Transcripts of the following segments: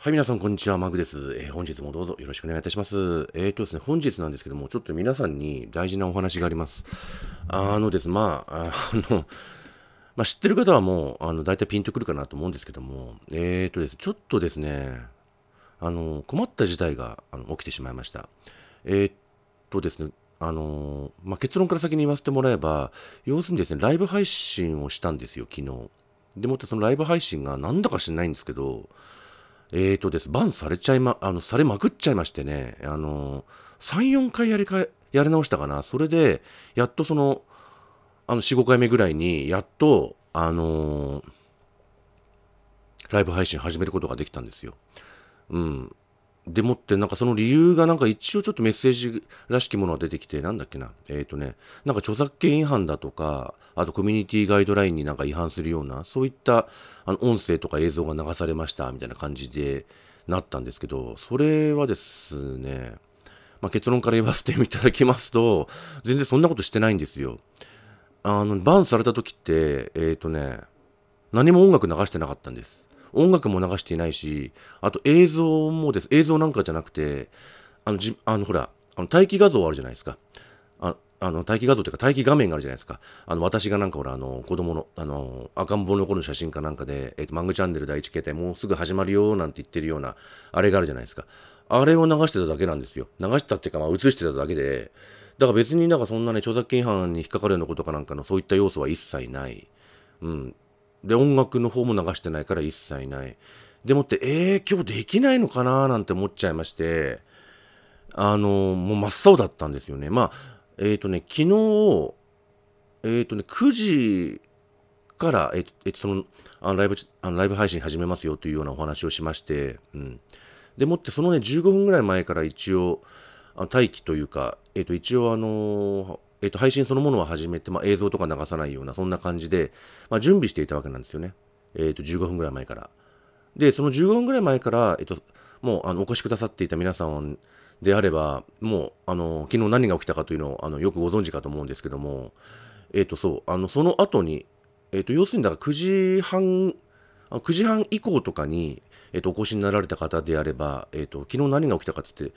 はい、皆さん、こんにちは。マグです。えー、本日もどうぞよろしくお願いいたします。えっ、ー、とですね、本日なんですけども、ちょっと皆さんに大事なお話があります。あのです、まあ、あの、まあ、知ってる方はもう、あの、大体ピンとくるかなと思うんですけども、えっ、ー、とです、ちょっとですね、あの、困った事態があの起きてしまいました。えっとですね、あの、まあ、結論から先に言わせてもらえば、要するにですね、ライブ配信をしたんですよ、昨日。でもって、そのライブ配信がなんだか知んないんですけど、えーとです、バンされちゃいま、あの、されまくっちゃいましてね、あの、3、4回やりか、やり直したかな。それで、やっとその、あの、4、5回目ぐらいに、やっと、あのー、ライブ配信始めることができたんですよ。うん。でもってなんかその理由がなんか一応ちょっとメッセージらしきものが出てきて、なんだっけな。えっ、ー、とね、なんか著作権違反だとか、あとコミュニティガイドラインになんか違反するような、そういったあの音声とか映像が流されました、みたいな感じでなったんですけど、それはですね、まあ、結論から言わせていただきますと、全然そんなことしてないんですよ。あの、バンされた時って、えっ、ー、とね、何も音楽流してなかったんです。音楽も流していないし、あと映像もです。映像なんかじゃなくて、あの、じあのほら、あの待機画像あるじゃないですか。ああの、待機画像というか待機画面があるじゃないですか。あの、私がなんかほら、あの、子供の、あの、赤ん坊の頃の写真かなんかで、えっ、ー、と、マングチャンネル第一形態もうすぐ始まるよなんて言ってるような、あれがあるじゃないですか。あれを流してただけなんですよ。流したっていうか、まあ、映してただけで、だから別になんかそんなね、著作権違反に引っかかるようなことかなんかの、そういった要素は一切ない。うん。で、音楽の方も流してないから一切ない。でもって、えー、今日できないのかななんて思っちゃいまして、あの、もう真っ青だったんですよね。まあ、えっ、ー、とね、昨日、えっ、ー、とね、9時から、えっ、ー、えー、と、その、あのライブあのライブ配信始めますよというようなお話をしまして、うん。でもって、そのね、15分ぐらい前から一応、あ待機というか、えっ、と、一応、あのえっ、と、配信そのものは始めて、まあ、映像とか流さないような、そんな感じで、まあ、準備していたわけなんですよね。えっ、と、15分ぐらい前から。で、その15分ぐらい前から、えっ、と、もう、あの、お越しくださっていた皆さんであれば、もう、あの、昨日何が起きたかというのを、あの、よくご存知かと思うんですけども、えっ、と、そう、あの、その後に、えっ、と、要するに、だから9時半、9時半以降とかに、えっ、と、お越しになられた方であれば、えっ、と、昨日何が起きたかつって、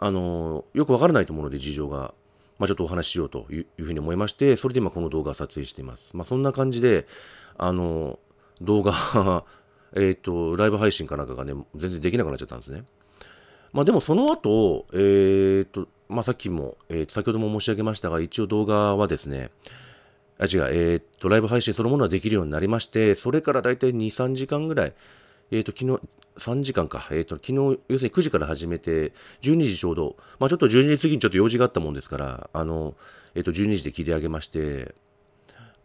あのよくわからないと思うので、事情が。まあ、ちょっとお話ししようというふうに思いまして、それで今この動画を撮影しています。まあ、そんな感じで、あの、動画 えっと、ライブ配信かなんかがね、全然できなくなっちゃったんですね。まあ、でもその後、えー、っと、まあ、さっきも、えー、先ほども申し上げましたが、一応動画はですね、あ、違う、えー、っと、ライブ配信そのものはできるようになりまして、それから大体2、3時間ぐらい、えっ、ー、と、昨日、3時間か。えっ、ー、と、昨日、要するに9時から始めて、12時ちょうど、まあちょっと12時過ぎにちょっと用事があったもんですから、あの、えっ、ー、と、12時で切り上げまして、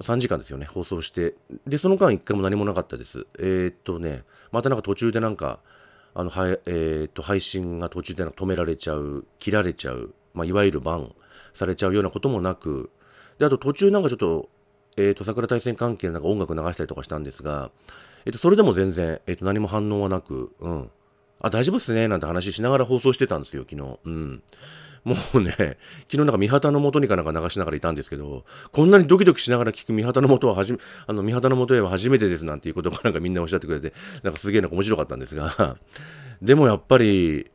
3時間ですよね、放送して。で、その間1回も何もなかったです。えっ、ー、とね、またなんか途中でなんか、あの、はえっ、と、配信が途中で止められちゃう、切られちゃう、まあいわゆるバンされちゃうようなこともなく、で、あと途中なんかちょっと、えっ、ー、と、桜大戦関係のなんか音楽流したりとかしたんですが、えっ、ー、と、それでも全然、えっ、ー、と、何も反応はなく、うん。あ、大丈夫っすね、なんて話しながら放送してたんですよ、昨日。うん。もうね、昨日なんか三旗の元にかなんか流しながらいたんですけど、こんなにドキドキしながら聞く三旗の元ははじあの、三旗の元へは初めてですなんていうことがなんかみんなおっしゃってくれて、なんかすげえなんか面白かったんですが、でもやっぱり、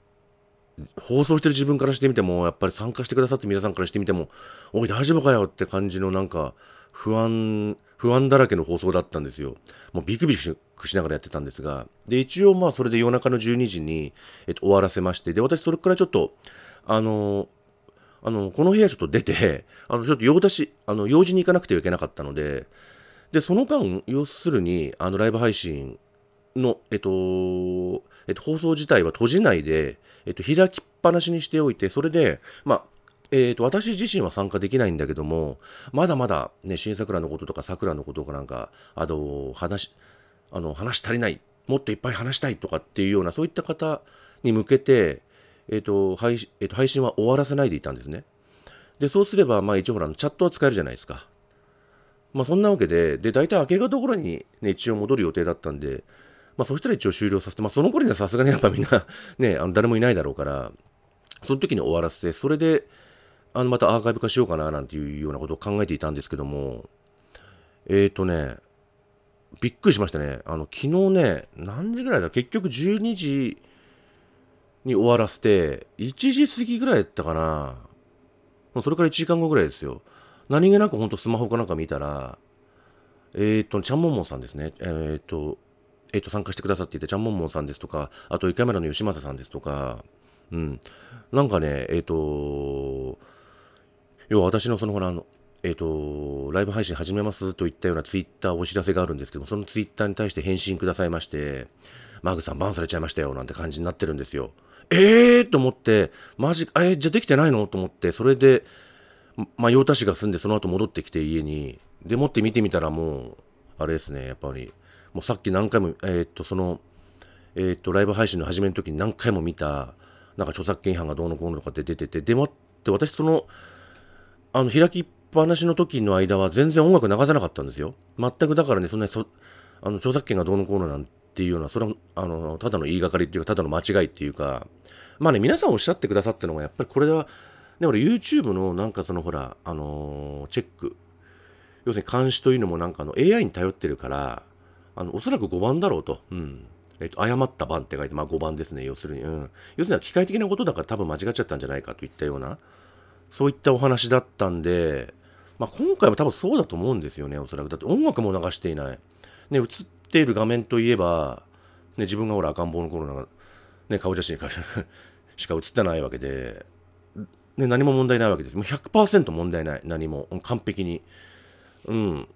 放送してる自分からしてみても、やっぱり参加してくださって皆さんからしてみても、おい、大丈夫かよって感じのなんか、不安、不安だらけの放送だったんですよ。もうビクビクしながらやってたんですが、で、一応まあそれで夜中の12時に、えっと、終わらせまして、で、私それからちょっと、あの、あの、この部屋ちょっと出て、あの、ちょっと用出し、あの、用事に行かなくてはいけなかったので、で、その間、要するに、あの、ライブ配信の、えっと、えっと、放送自体は閉じないで、えっと、開きっぱなしにしておいて、それで、まあ、えーと、私自身は参加できないんだけども、まだまだ、ね、新桜のこととか桜のこととかなんか、あの話あの話足りない、もっといっぱい話したいとかっていうような、そういった方に向けて、えーと配えーと配信は終わらせないでいたんですね。で、そうすれば、まあ、一応ほら、チャットは使えるじゃないですか。まあ、そんなわけで、で、大体明け方頃に、ね、一応戻る予定だったんで、まあ、そしたら一応終了させて、まあ、その頃にはさすがにやっぱみんなね、あの誰もいないだろうから、その時に終わらせて、それで、あの、またアーカイブ化しようかな、なんていうようなことを考えていたんですけども、えっ、ー、とね、びっくりしましたね。あの、昨日ね、何時ぐらいだ結局12時に終わらせて、1時過ぎぐらいだったかな。それから1時間後ぐらいですよ。何気なくほんとスマホかなんか見たら、えっ、ー、と、ちゃんもんもんさんですね。えっ、ー、と、えっ、ー、と、参加してくださっていたちゃんもんもんさんですとか、あと、イカメラの吉正さんですとか、うん。なんかね、えっ、と、要は私のそのほら、あの、えっ、ー、と、ライブ配信始めますといったようなツイッターお知らせがあるんですけども、そのツイッターに対して返信くださいまして、マグさんバンされちゃいましたよ、なんて感じになってるんですよ。ええー、と思って、マジ、えー、じゃあできてないのと思って、それで、まあ、用田市が住んで、その後戻ってきて家に、で、もって見てみたらもう、あれですね、やっぱり、もうさっき何回も、えっ、ー、と、その、えっ、と、ライブ配信の始めの時に何回も見た、なんか著作権違反がどうのこうのとかって出てて、でもって、私その、あの、開きっぱなしの時の間は全然音楽流さなかったんですよ。全くだからね、そんなにそ、あの、著作権がどうのこうのなんていうのは、それは、あの、ただの言いがかりっていうか、ただの間違いっていうか、まあね、皆さんおっしゃってくださったのが、やっぱりこれは、ね、俺 YouTube のなんかそのほら、あのー、チェック、要するに監視というのもなんかあの AI に頼ってるから、あの、おそらく5番だろうと。うん。えっと、誤った番って書いて、まあ5番ですね、要するに。うん。要するには機械的なことだから多分間違っちゃったんじゃないかといったような。そういったお話だったんで、まあ、今回も多分そうだと思うんですよね、おそらく。だって音楽も流していない。ね、映っている画面といえば、ね、自分がほら赤ん坊の頃の、ね、顔写真 しか映ってないわけで、ね、何も問題ないわけです。もう100%問題ない、何も。完璧に。うん。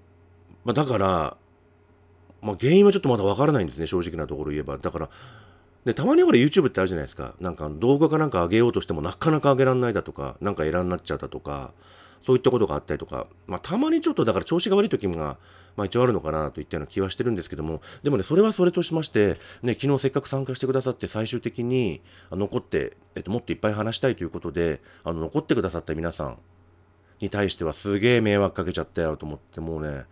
まあ、だから、まあ、原因はちょっとまだわからないんですね、正直なところ言えば。だから、で、たまにほら YouTube ってあるじゃないですか。なんか動画かなんか上げようとしてもなかなか上げられないだとか、なんかエラーになっちゃったとか、そういったことがあったりとか、まあたまにちょっとだから調子が悪い時が、まあ一応あるのかなといったような気はしてるんですけども、でもね、それはそれとしまして、ね、昨日せっかく参加してくださって最終的に残って、えっと、もっといっぱい話したいということで、あの、残ってくださった皆さんに対してはすげえ迷惑かけちゃったよと思って、もうね、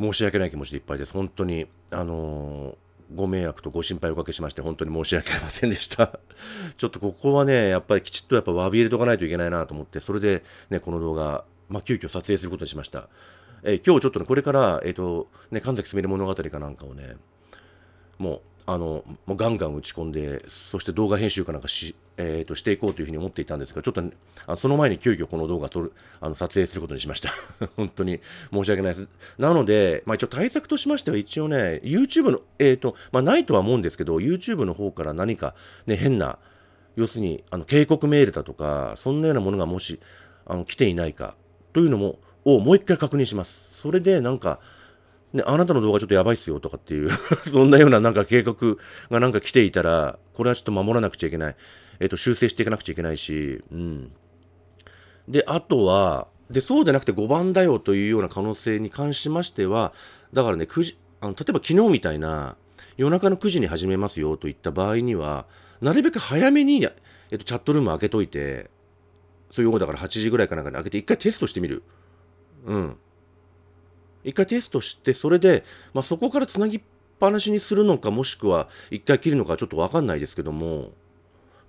申し訳ない気持ちでいっぱいです。本当に。あのーご迷惑とご心配おかけしまして、本当に申し訳ありませんでした ちょっとここはね、やっぱりきちっとやっぱ詫び入れとかないといけないなと思って、それでね、この動画、まあ、急遽撮影することにしました。えー、今日ちょっとね、これから、えっ、ー、と、ね、神崎すみれ物語かなんかをね、もう、あのもうガンガン打ち込んで、そして動画編集かなんかし,、えーと、していこうというふうに思っていたんですが、ちょっと、ね、あその前に急遽この動画撮るあの撮影することにしました。本当に申し訳ないです。なので、まあ、一応対策としましては、一応ね、YouTube の、えっ、ー、と、まあ、ないとは思うんですけど、YouTube の方から何か、ね、変な、要するにあの警告メールだとか、そんなようなものがもしあの来ていないかというのも、をもう一回確認します。それでなんか、ね、あなたの動画ちょっとやばいっすよとかっていう そんなようななんか計画がなんか来ていたら、これはちょっと守らなくちゃいけない。えっ、ー、と、修正していかなくちゃいけないし、うん。で、あとは、で、そうじゃなくて5番だよというような可能性に関しましては、だからね、9時、あの例えば昨日みたいな、夜中の9時に始めますよといった場合には、なるべく早めに、えっ、と、チャットルーム開けといて、そういうだから8時ぐらいかなんかに開けて、一回テストしてみる。うん。一回テストして、それで、まあ、そこからつなぎっぱなしにするのか、もしくは一回切るのかちょっとわかんないですけども、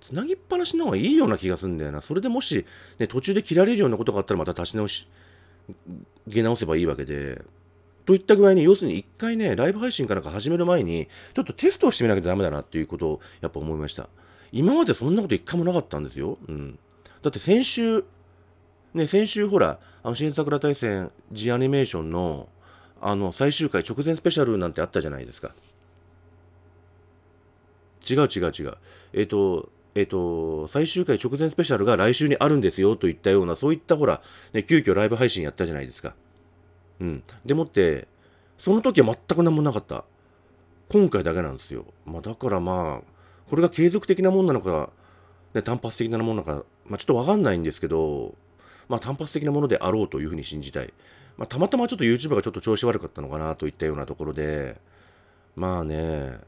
つなぎっぱなしの方がいいような気がするんだよな。それでもし、ね、途中で切られるようなことがあったらまた足し直し、下直せばいいわけで。といった具合に、要するに一回ね、ライブ配信かなんか始める前に、ちょっとテストをしてみなきゃダメだなっていうことをやっぱ思いました。今までそんなこと一回もなかったんですよ。うん。だって先週、ね、先週ほら、あの、新桜大戦、G アニメーションの、あの、最終回直前スペシャルなんてあったじゃないですか。違う違う違う。えっ、ー、と、えっ、ー、と、最終回直前スペシャルが来週にあるんですよといったような、そういったほら、ね、急遽ライブ配信やったじゃないですか。うん。でもって、その時は全く何もなかった。今回だけなんですよ。まあ、だからまあ、これが継続的なもんなのか、ね、単発的なもんなのか、まあ、ちょっとわかんないんですけど、まあ、単発的なものであろうというふうに信じたい。まあ、たまたまちょっと YouTube がちょっと調子悪かったのかなといったようなところで、まあね、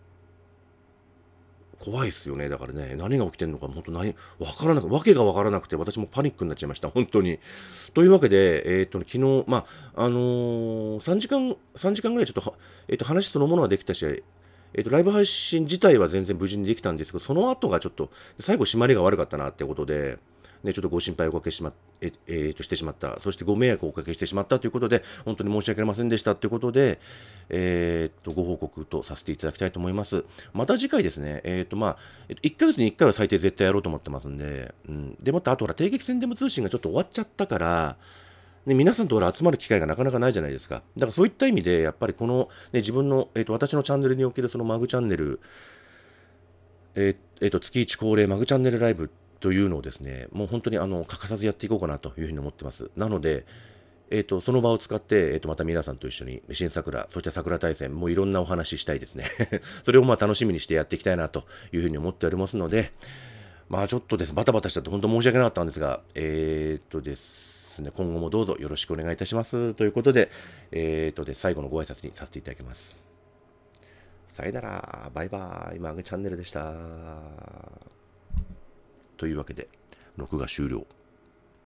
怖いっすよね。だからね、何が起きてるのか、本当何、わからなく、わけがわからなくて、私もパニックになっちゃいました、本当に。というわけで、えー、っと、昨日、まあ、あのー、3時間、3時間ぐらいちょっと、えー、っと、話そのものはできたし、えっと、ライブ配信自体は全然無事にできたんですけど、その後がちょっと、最後締まりが悪かったなってことで、ね、ちょっとご心配をおかけしま、ええー、としてしまった、そしてご迷惑をおかけしてしまったということで、本当に申し訳ありませんでしたということで、えー、っと、ご報告とさせていただきたいと思います。また次回ですね、えー、っと、まあ、えっと、1ヶ月に1回は最低絶対やろうと思ってますんで、うん。で、また、あとほら、定期戦でも通信がちょっと終わっちゃったから、ね、皆さんとほら集まる機会がなかなかないじゃないですか。だからそういった意味で、やっぱりこの、ね、自分の、えっと、私のチャンネルにおけるそのマグチャンネル、えっと、っと、月1恒例マグチャンネルライブというのをですね、もう本当にあの欠かさずやっていこうかなというふうに思ってます。なので、えっ、ー、と、その場を使って、えっ、ー、と、また皆さんと一緒に、新桜、そして桜大戦、もういろんなお話ししたいですね。それをまあ楽しみにしてやっていきたいなというふうに思っておりますので、まあちょっとです、バタバタしたって本当申し訳なかったんですが、えっ、ー、とですね、今後もどうぞよろしくお願いいたします。ということで、えっ、とで、最後のご挨拶にさせていただきます。さよなら、バイバイ、マグチャンネルでした。というわけで、録画終了。